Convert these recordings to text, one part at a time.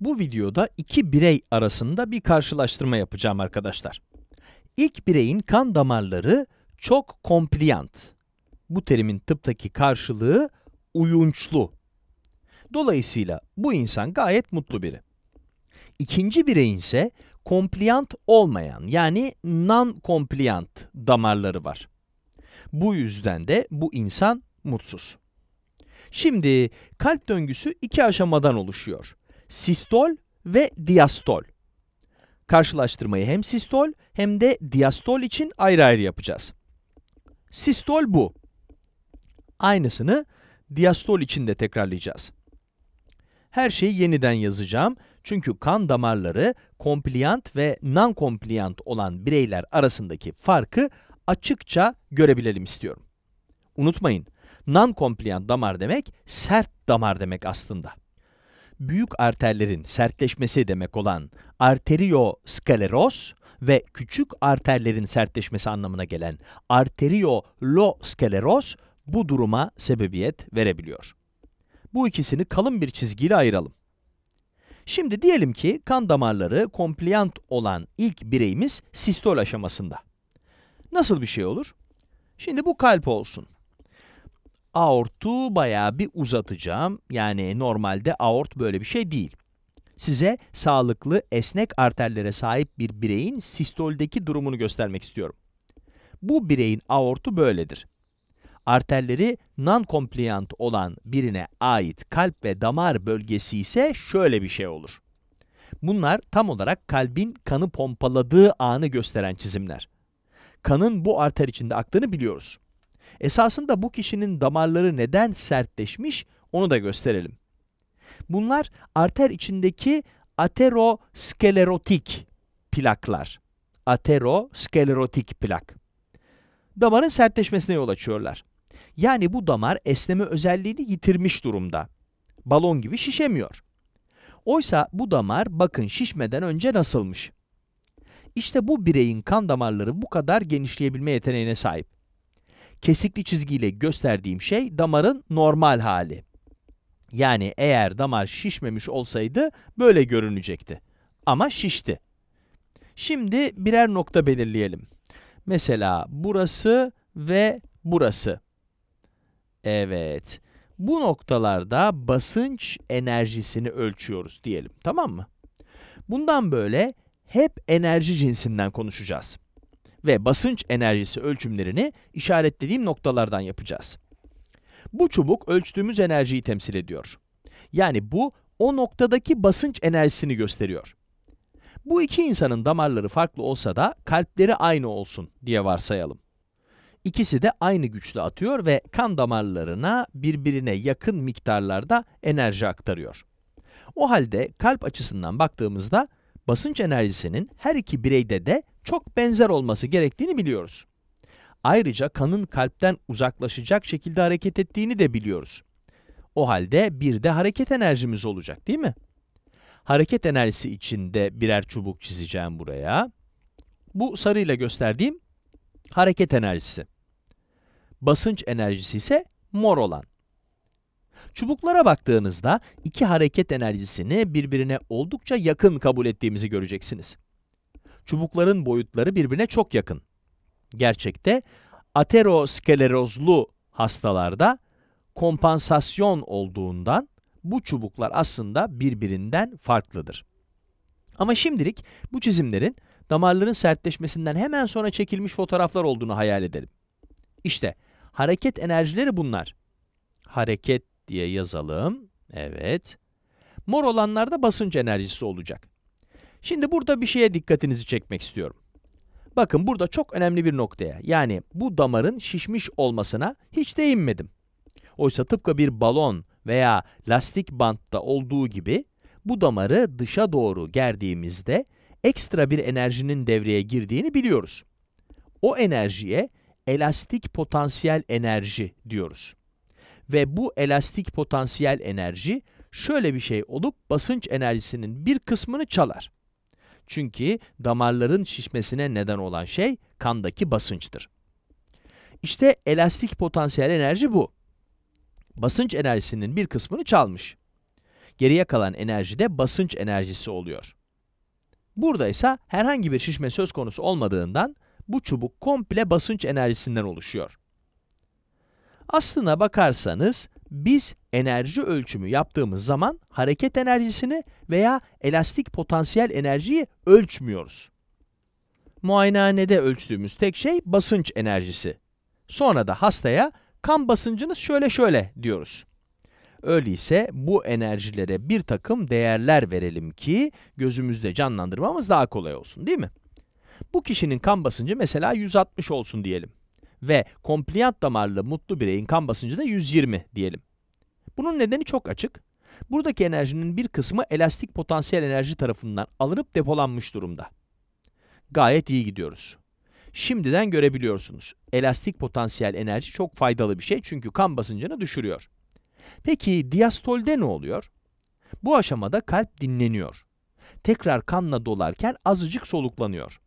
Bu videoda iki birey arasında bir karşılaştırma yapacağım arkadaşlar. İlk bireyin kan damarları çok kompliyant. Bu terimin tıptaki karşılığı uyunçlu. Dolayısıyla bu insan gayet mutlu biri. İkinci bireyin ise kompliyant olmayan yani non-kompliyant damarları var. Bu yüzden de bu insan mutsuz. Şimdi kalp döngüsü iki aşamadan oluşuyor sistol ve diastol. Karşılaştırmayı hem sistol hem de diastol için ayrı ayrı yapacağız. Sistol bu. Aynısını diastol için de tekrarlayacağız. Her şeyi yeniden yazacağım çünkü kan damarları kompliyant ve non-kompliyant olan bireyler arasındaki farkı açıkça görebilelim istiyorum. Unutmayın, non-kompliyant damar demek sert damar demek aslında büyük arterlerin sertleşmesi demek olan arterioskleroz ve küçük arterlerin sertleşmesi anlamına gelen arterioloskleroz bu duruma sebebiyet verebiliyor. Bu ikisini kalın bir çizgiyle ayıralım. Şimdi diyelim ki kan damarları kompliant olan ilk bireyimiz sistol aşamasında. Nasıl bir şey olur? Şimdi bu kalp olsun aortu bayağı bir uzatacağım. Yani normalde aort böyle bir şey değil. Size sağlıklı esnek arterlere sahip bir bireyin sistoldeki durumunu göstermek istiyorum. Bu bireyin aortu böyledir. Arterleri non-compliant olan birine ait kalp ve damar bölgesi ise şöyle bir şey olur. Bunlar tam olarak kalbin kanı pompaladığı anı gösteren çizimler. Kanın bu arter içinde aktığını biliyoruz. Esasında bu kişinin damarları neden sertleşmiş onu da gösterelim. Bunlar arter içindeki aterosklerotik plaklar. Aterosklerotik plak. Damarın sertleşmesine yol açıyorlar. Yani bu damar esneme özelliğini yitirmiş durumda. Balon gibi şişemiyor. Oysa bu damar bakın şişmeden önce nasılmış. İşte bu bireyin kan damarları bu kadar genişleyebilme yeteneğine sahip kesikli çizgiyle gösterdiğim şey damarın normal hali. Yani eğer damar şişmemiş olsaydı böyle görünecekti. Ama şişti. Şimdi birer nokta belirleyelim. Mesela burası ve burası. Evet. Bu noktalarda basınç enerjisini ölçüyoruz diyelim. Tamam mı? Bundan böyle hep enerji cinsinden konuşacağız ve basınç enerjisi ölçümlerini işaretlediğim noktalardan yapacağız. Bu çubuk ölçtüğümüz enerjiyi temsil ediyor. Yani bu o noktadaki basınç enerjisini gösteriyor. Bu iki insanın damarları farklı olsa da kalpleri aynı olsun diye varsayalım. İkisi de aynı güçle atıyor ve kan damarlarına birbirine yakın miktarlarda enerji aktarıyor. O halde kalp açısından baktığımızda basınç enerjisinin her iki bireyde de çok benzer olması gerektiğini biliyoruz. Ayrıca kanın kalpten uzaklaşacak şekilde hareket ettiğini de biliyoruz. O halde bir de hareket enerjimiz olacak değil mi? Hareket enerjisi içinde birer çubuk çizeceğim buraya. Bu sarıyla gösterdiğim hareket enerjisi. Basınç enerjisi ise mor olan. Çubuklara baktığınızda iki hareket enerjisini birbirine oldukça yakın kabul ettiğimizi göreceksiniz çubukların boyutları birbirine çok yakın. Gerçekte aterosklerozlu hastalarda kompansasyon olduğundan bu çubuklar aslında birbirinden farklıdır. Ama şimdilik bu çizimlerin damarların sertleşmesinden hemen sonra çekilmiş fotoğraflar olduğunu hayal edelim. İşte hareket enerjileri bunlar. Hareket diye yazalım. Evet. Mor olanlarda basınç enerjisi olacak. Şimdi burada bir şeye dikkatinizi çekmek istiyorum. Bakın burada çok önemli bir noktaya yani bu damarın şişmiş olmasına hiç değinmedim. Oysa tıpkı bir balon veya lastik bantta olduğu gibi bu damarı dışa doğru gerdiğimizde ekstra bir enerjinin devreye girdiğini biliyoruz. O enerjiye elastik potansiyel enerji diyoruz. Ve bu elastik potansiyel enerji şöyle bir şey olup basınç enerjisinin bir kısmını çalar. Çünkü damarların şişmesine neden olan şey kandaki basınçtır. İşte elastik potansiyel enerji bu. Basınç enerjisinin bir kısmını çalmış. Geriye kalan enerji de basınç enerjisi oluyor. Burada ise herhangi bir şişme söz konusu olmadığından bu çubuk komple basınç enerjisinden oluşuyor. Aslına bakarsanız biz enerji ölçümü yaptığımız zaman hareket enerjisini veya elastik potansiyel enerjiyi ölçmüyoruz. Muayenehanede ölçtüğümüz tek şey basınç enerjisi. Sonra da hastaya kan basıncınız şöyle şöyle diyoruz. Öyleyse bu enerjilere bir takım değerler verelim ki gözümüzde canlandırmamız daha kolay olsun değil mi? Bu kişinin kan basıncı mesela 160 olsun diyelim ve kompliant damarlı mutlu bireyin kan basıncı da 120 diyelim. Bunun nedeni çok açık. Buradaki enerjinin bir kısmı elastik potansiyel enerji tarafından alınıp depolanmış durumda. Gayet iyi gidiyoruz. Şimdiden görebiliyorsunuz. Elastik potansiyel enerji çok faydalı bir şey çünkü kan basıncını düşürüyor. Peki diastolde ne oluyor? Bu aşamada kalp dinleniyor. Tekrar kanla dolarken azıcık soluklanıyor.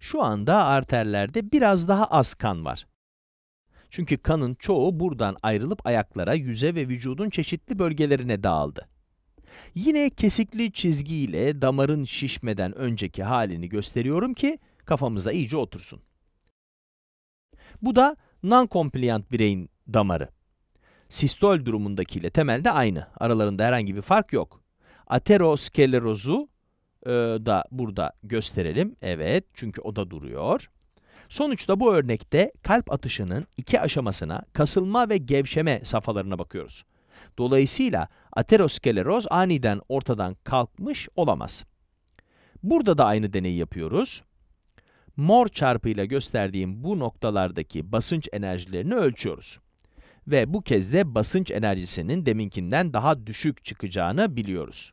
Şu anda arterlerde biraz daha az kan var. Çünkü kanın çoğu buradan ayrılıp ayaklara, yüze ve vücudun çeşitli bölgelerine dağıldı. Yine kesikli çizgiyle damarın şişmeden önceki halini gösteriyorum ki kafamızda iyice otursun. Bu da non-compliant bireyin damarı. Sistol durumundakiyle temelde aynı. Aralarında herhangi bir fark yok. Aterosklerozu ee, da burada gösterelim. Evet çünkü o da duruyor. Sonuçta bu örnekte kalp atışının iki aşamasına kasılma ve gevşeme safhalarına bakıyoruz. Dolayısıyla ateroskleroz aniden ortadan kalkmış olamaz. Burada da aynı deneyi yapıyoruz. Mor çarpıyla gösterdiğim bu noktalardaki basınç enerjilerini ölçüyoruz. Ve bu kez de basınç enerjisinin deminkinden daha düşük çıkacağını biliyoruz.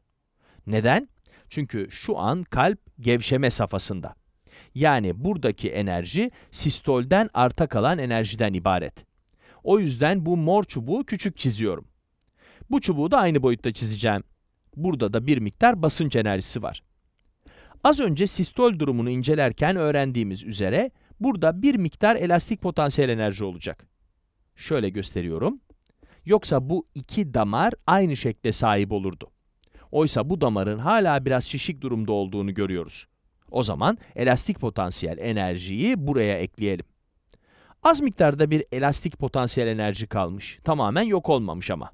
Neden? Çünkü şu an kalp gevşeme safhasında. Yani buradaki enerji sistolden arta kalan enerjiden ibaret. O yüzden bu mor çubuğu küçük çiziyorum. Bu çubuğu da aynı boyutta çizeceğim. Burada da bir miktar basınç enerjisi var. Az önce sistol durumunu incelerken öğrendiğimiz üzere burada bir miktar elastik potansiyel enerji olacak. Şöyle gösteriyorum. Yoksa bu iki damar aynı şekle sahip olurdu. Oysa bu damarın hala biraz şişik durumda olduğunu görüyoruz. O zaman elastik potansiyel enerjiyi buraya ekleyelim. Az miktarda bir elastik potansiyel enerji kalmış. Tamamen yok olmamış ama.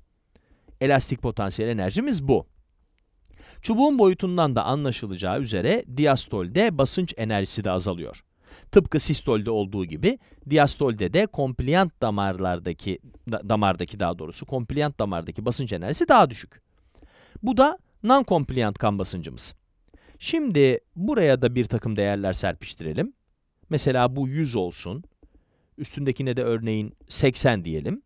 Elastik potansiyel enerjimiz bu. Çubuğun boyutundan da anlaşılacağı üzere diastolde basınç enerjisi de azalıyor. Tıpkı sistolde olduğu gibi diastolde de kompliant damarlardaki da, damardaki daha doğrusu kompliant damardaki basınç enerjisi daha düşük. Bu da non-compliant kan basıncımız. Şimdi buraya da bir takım değerler serpiştirelim. Mesela bu 100 olsun. Üstündekine de örneğin 80 diyelim.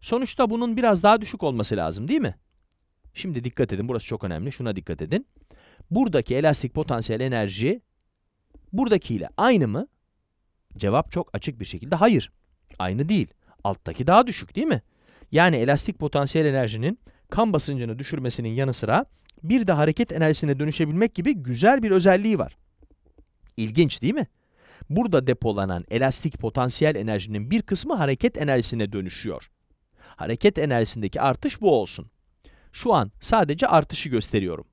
Sonuçta bunun biraz daha düşük olması lazım değil mi? Şimdi dikkat edin burası çok önemli. Şuna dikkat edin. Buradaki elastik potansiyel enerji buradakiyle aynı mı? Cevap çok açık bir şekilde hayır. Aynı değil. Alttaki daha düşük değil mi? Yani elastik potansiyel enerjinin kan basıncını düşürmesinin yanı sıra bir de hareket enerjisine dönüşebilmek gibi güzel bir özelliği var. İlginç değil mi? Burada depolanan elastik potansiyel enerjinin bir kısmı hareket enerjisine dönüşüyor. Hareket enerjisindeki artış bu olsun. Şu an sadece artışı gösteriyorum.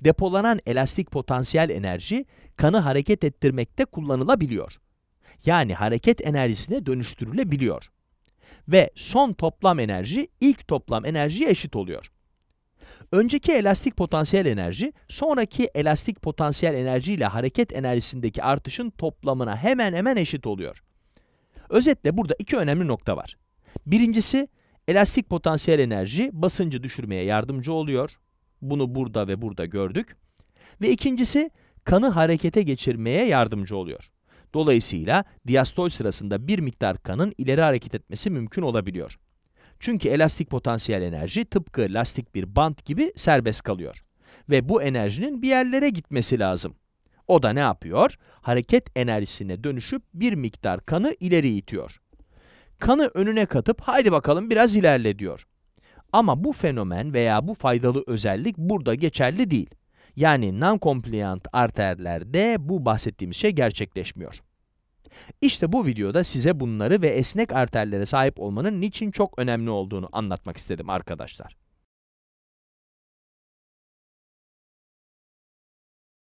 Depolanan elastik potansiyel enerji kanı hareket ettirmekte kullanılabiliyor. Yani hareket enerjisine dönüştürülebiliyor ve son toplam enerji ilk toplam enerjiye eşit oluyor. Önceki elastik potansiyel enerji, sonraki elastik potansiyel enerji ile hareket enerjisindeki artışın toplamına hemen hemen eşit oluyor. Özetle burada iki önemli nokta var. Birincisi, elastik potansiyel enerji basıncı düşürmeye yardımcı oluyor. Bunu burada ve burada gördük. Ve ikincisi, kanı harekete geçirmeye yardımcı oluyor. Dolayısıyla diastol sırasında bir miktar kanın ileri hareket etmesi mümkün olabiliyor. Çünkü elastik potansiyel enerji tıpkı lastik bir bant gibi serbest kalıyor. Ve bu enerjinin bir yerlere gitmesi lazım. O da ne yapıyor? Hareket enerjisine dönüşüp bir miktar kanı ileri itiyor. Kanı önüne katıp haydi bakalım biraz ilerle diyor. Ama bu fenomen veya bu faydalı özellik burada geçerli değil. Yani non-compliant arterlerde bu bahsettiğimiz şey gerçekleşmiyor. İşte bu videoda size bunları ve esnek arterlere sahip olmanın niçin çok önemli olduğunu anlatmak istedim arkadaşlar.